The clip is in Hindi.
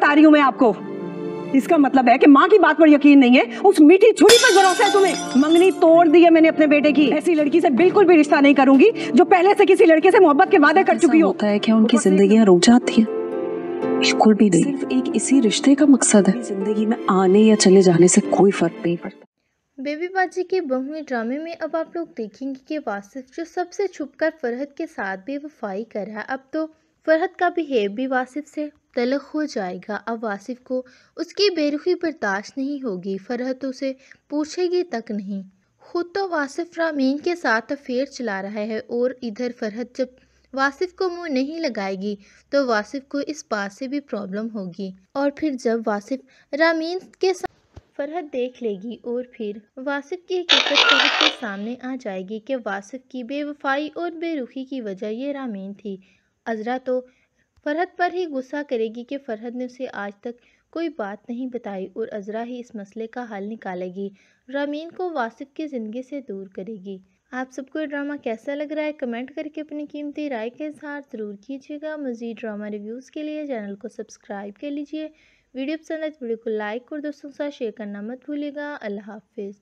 बता रही हूँ मैं आपको इसका मतलब है कि माँ की बात पर यकीन नहीं है उस मीठी छुरी पर भरोसा है तुम्हें मंगनी तोड़ दी है मैंने अपने बेटे की ऐसी लड़की से बिल्कुल भी रिश्ता नहीं करूंगी जो पहले से किसी लड़के से मोहब्बत के वादे कर चुकी हो होता है क्या उनकी जिंदगी रुक जाती है बिल्कुल भी नहीं सिर्फ एक इसी रिश्ते का मकसद है जिंदगी में आने या चले जाने से कोई फर्क नहीं पड़ता बेबी बाजी के बहुएं ड्रामे में अब आप लोग देखेंगे कि वासिफ जो सबसे छुपकर फरहत के साथ बेवफाई कर रहा है अब तो फरहत का बिहेव भी वासिफ से तलक हो जाएगा अब वासिफ को उसकी बेरुखी बर्दाश्त नहीं होगी फरहत उसे पूछेगी तक नहीं खुद तो वासिफ रामीन के साथ अफेयर चला रहा है और इधर फरहत जब वासिफ को मुंह नहीं लगाएगी तो वासिफ को इस बात से भी प्रॉब्लम होगी और फिर जब वासिफ रामीन के साथ फरहत देख लेगी और फिर वासिफ की हकीकत फरहत के सामने आ जाएगी कि वासिफ की बेवफाई और बेरुखी की वजह ये रामीन थी अजरा तो फरहत पर ही गुस्सा करेगी कि फरहत ने उसे आज तक कोई बात नहीं बताई और अजरा ही इस मसले का हल निकालेगी रामीन को वासिफ की ज़िंदगी से दूर करेगी आप सबको ड्रामा कैसा लग रहा है कमेंट करके अपनी कीमती राय के इजहार ज़रूर कीजिएगा मज़ीद ड्रामा रिव्यूज़ के लिए चैनल को सब्सक्राइब कर लीजिए वीडियो पसंद आए तो वीडियो को लाइक और दोस्तों के साथ शेयर करना मत भूलिएगा अल्लाह हाफिज़